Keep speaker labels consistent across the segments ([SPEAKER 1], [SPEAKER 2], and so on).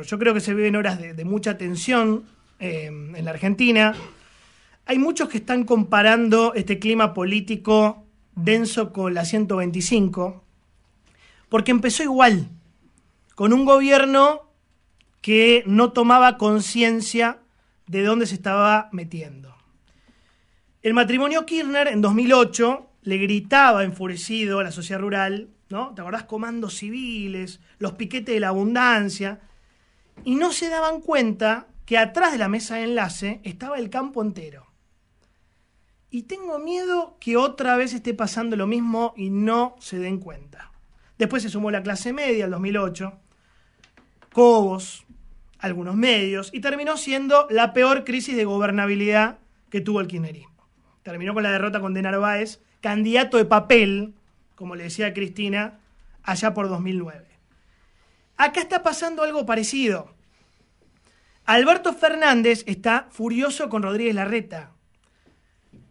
[SPEAKER 1] yo creo que se viven horas de, mucha tensión eh, en la Argentina. Hay muchos que están comparando este clima político denso con la 125, porque empezó igual, con un gobierno que no tomaba conciencia de dónde se estaba metiendo. El matrimonio Kirchner en 2008 le gritaba enfurecido a la sociedad rural, ¿no? ¿Te acordás? Comandos civiles, los piquetes de la abundancia y no se daban cuenta que atrás de la mesa de enlace estaba el campo entero. Y tengo miedo que otra vez esté pasando lo mismo y no se den cuenta. Después se sumó la clase media en 2008, Cobos, algunos medios, y terminó siendo la peor crisis de gobernabilidad que tuvo el kirchnerismo. Terminó con la derrota con De Narváez, candidato de papel, como le decía Cristina, allá por 2009. Acá está pasando algo parecido. Alberto Fernández está furioso con Rodríguez Larreta,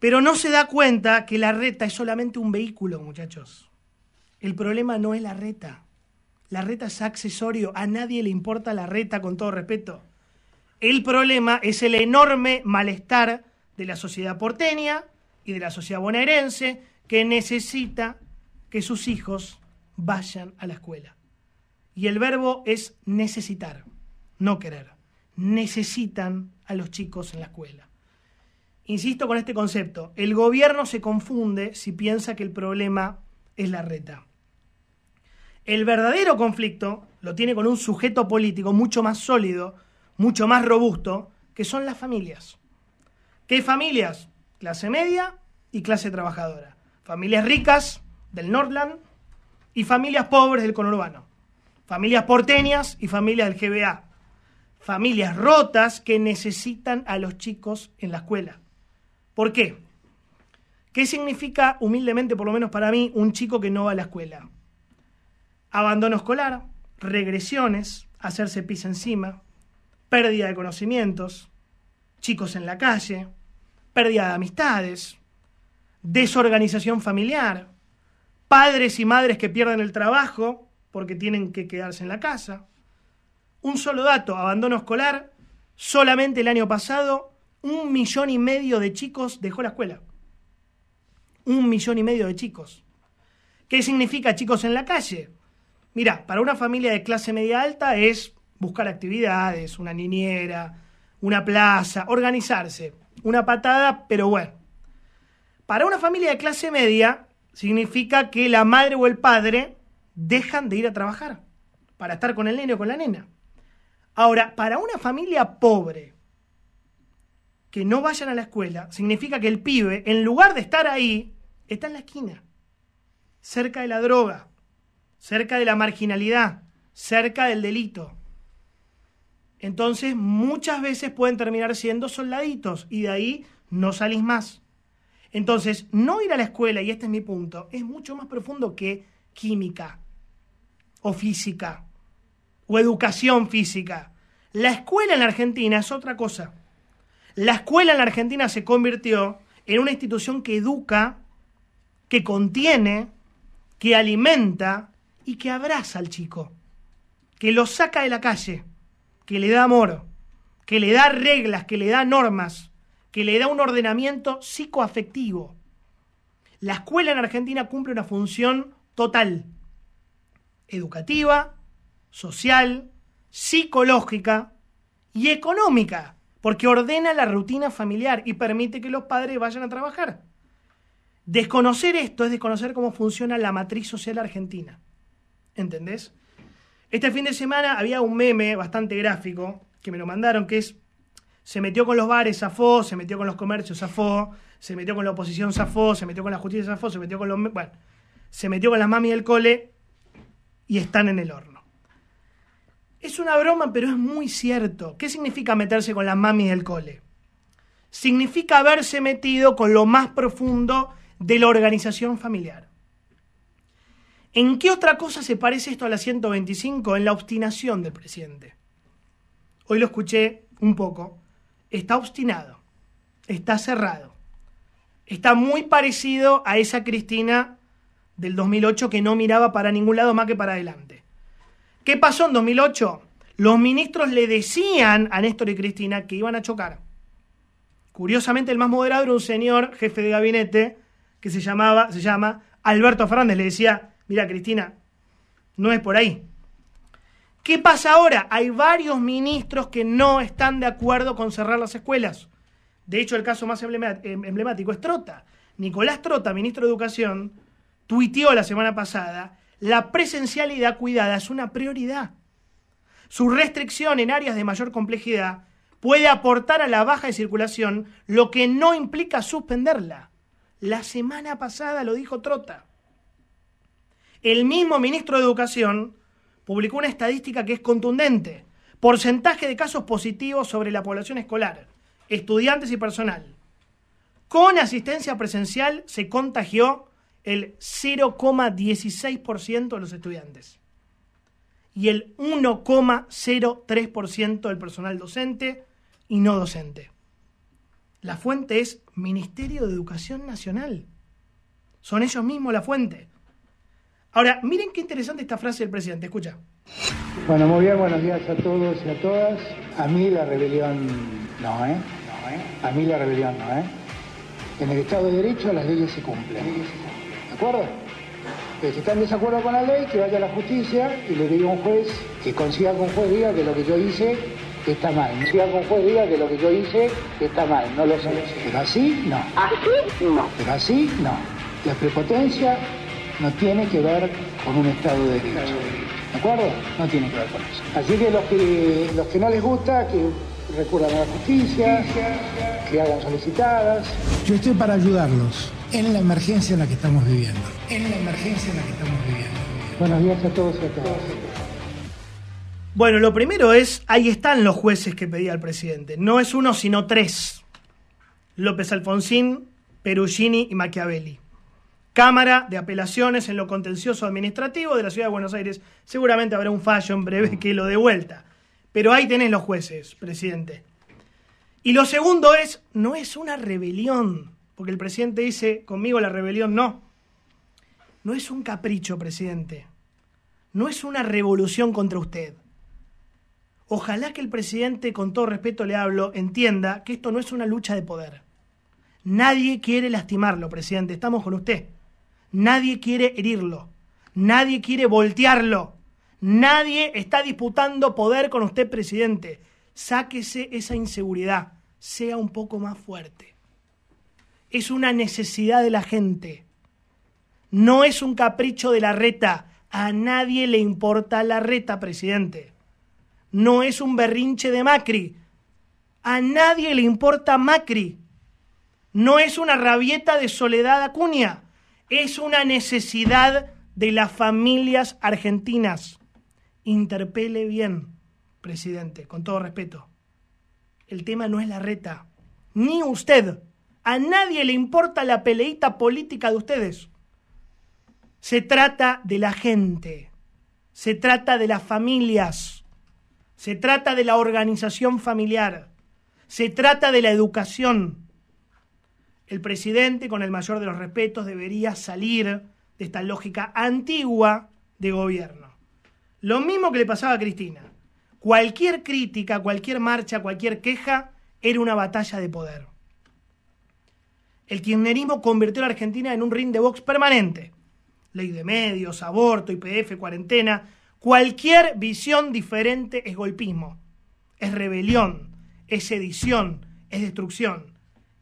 [SPEAKER 1] pero no se da cuenta que Larreta es solamente un vehículo, muchachos. El problema no es Larreta. Larreta es accesorio, a nadie le importa Larreta con todo respeto. El problema es el enorme malestar de la sociedad porteña y de la sociedad bonaerense que necesita que sus hijos vayan a la escuela. Y el verbo es necesitar, no querer. Necesitan a los chicos en la escuela. Insisto con este concepto, el gobierno se confunde si piensa que el problema es la reta. El verdadero conflicto lo tiene con un sujeto político mucho más sólido, mucho más robusto, que son las familias. ¿Qué familias? Clase media y clase trabajadora. Familias ricas del Nordland y familias pobres del conurbano. Familias porteñas y familias del GBA. Familias rotas que necesitan a los chicos en la escuela. ¿Por qué? ¿Qué significa, humildemente, por lo menos para mí, un chico que no va a la escuela? Abandono escolar, regresiones, hacerse pis encima, pérdida de conocimientos, chicos en la calle, pérdida de amistades, desorganización familiar, padres y madres que pierden el trabajo porque tienen que quedarse en la casa. Un solo dato, abandono escolar, solamente el año pasado un millón y medio de chicos dejó la escuela. Un millón y medio de chicos. ¿Qué significa chicos en la calle? Mira, para una familia de clase media alta es buscar actividades, una niñera, una plaza, organizarse. Una patada, pero bueno. Para una familia de clase media significa que la madre o el padre dejan de ir a trabajar para estar con el nene o con la nena. Ahora, para una familia pobre que no vayan a la escuela, significa que el pibe, en lugar de estar ahí, está en la esquina, cerca de la droga, cerca de la marginalidad, cerca del delito. Entonces, muchas veces pueden terminar siendo soldaditos y de ahí no salís más. Entonces, no ir a la escuela, y este es mi punto, es mucho más profundo que química, o física o educación física. La escuela en la Argentina es otra cosa. La escuela en la Argentina se convirtió en una institución que educa, que contiene, que alimenta y que abraza al chico, que lo saca de la calle, que le da amor, que le da reglas, que le da normas, que le da un ordenamiento psicoafectivo. La escuela en Argentina cumple una función total educativa, social, psicológica y económica, porque ordena la rutina familiar y permite que los padres vayan a trabajar. Desconocer esto es desconocer cómo funciona la matriz social argentina. ¿Entendés? Este fin de semana había un meme bastante gráfico que me lo mandaron, que es, se metió con los bares, zafó, se metió con los comercios, zafó, se metió con la oposición, zafó, se metió con la justicia, zafó, se metió con los... Bueno, se metió con las mami del cole, y están en el horno. Es una broma, pero es muy cierto. ¿Qué significa meterse con las mami del cole? Significa haberse metido con lo más profundo de la organización familiar. ¿En qué otra cosa se parece esto a la 125? En la obstinación del presidente. Hoy lo escuché un poco. Está obstinado, está cerrado. Está muy parecido a esa Cristina del 2008 que no miraba para ningún lado más que para adelante. ¿Qué pasó en 2008? Los ministros le decían a Néstor y Cristina que iban a chocar. Curiosamente, el más moderado era un señor jefe de gabinete que se llamaba, se llama Alberto Fernández. Le decía, mira Cristina, no es por ahí. ¿Qué pasa ahora? Hay varios ministros que no están de acuerdo con cerrar las escuelas. De hecho, el caso más em- emblemático es Trota. Nicolás Trota, ministro de Educación, tuiteó la semana pasada, la presencialidad cuidada es una prioridad. Su restricción en áreas de mayor complejidad puede aportar a la baja de circulación, lo que no implica suspenderla. La semana pasada lo dijo Trota. El mismo ministro de Educación publicó una estadística que es contundente. Porcentaje de casos positivos sobre la población escolar, estudiantes y personal. Con asistencia presencial se contagió el 0,16% de los estudiantes y el 1,03% del personal docente y no docente. La fuente es Ministerio de Educación Nacional. Son ellos mismos la fuente. Ahora, miren qué interesante esta frase del presidente. Escucha. Bueno, muy bien, buenos días a todos y a todas. A mí la rebelión no, ¿eh? A mí la rebelión no, ¿eh? En el Estado de Derecho las leyes se cumplen. Las leyes se cumplen. ¿De acuerdo? si están en desacuerdo con la ley, que vaya a la justicia y le diga a un juez que consiga un juez diga que lo que yo hice está mal. Consiga con juez diga que lo que yo hice está mal. No lo sé. Pero así no. Así no. Pero así no. La prepotencia no tiene que ver con un Estado de Derecho. ¿De acuerdo? No tiene que ver con eso. Así que los que, los que no les gusta, que recurran a la justicia, que hagan solicitadas. Yo estoy para ayudarlos en la emergencia en la que estamos viviendo. En la emergencia en la que estamos viviendo. Buenos días a todos y a todas. Bueno, lo primero es, ahí están los jueces que pedía el presidente. No es uno, sino tres. López Alfonsín, Perugini y Machiavelli. Cámara de Apelaciones en lo contencioso administrativo de la Ciudad de Buenos Aires. Seguramente habrá un fallo en breve que lo devuelta... vuelta. Pero ahí tenés los jueces, presidente. Y lo segundo es, no es una rebelión porque el presidente dice, conmigo la rebelión no. No es un capricho, presidente. No es una revolución contra usted. Ojalá que el presidente, con todo respeto le hablo, entienda que esto no es una lucha de poder. Nadie quiere lastimarlo, presidente. Estamos con usted. Nadie quiere herirlo. Nadie quiere voltearlo. Nadie está disputando poder con usted, presidente. Sáquese esa inseguridad. Sea un poco más fuerte es una necesidad de la gente. No es un capricho de la reta. A nadie le importa la reta, presidente. No es un berrinche de Macri. A nadie le importa Macri. No es una rabieta de Soledad Acuña. Es una necesidad de las familias argentinas. Interpele bien, presidente, con todo respeto. El tema no es la reta. Ni usted a nadie le importa la peleita política de ustedes. Se trata de la gente, se trata de las familias, se trata de la organización familiar, se trata de la educación. El presidente, con el mayor de los respetos, debería salir de esta lógica antigua de gobierno. Lo mismo que le pasaba a Cristina. Cualquier crítica, cualquier marcha, cualquier queja era una batalla de poder el kirchnerismo convirtió a la Argentina en un ring de box permanente. Ley de medios, aborto, IPF, cuarentena. Cualquier visión diferente es golpismo, es rebelión, es sedición, es destrucción.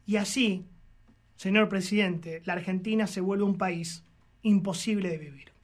[SPEAKER 1] Y así, señor presidente, la Argentina se vuelve un país imposible de vivir.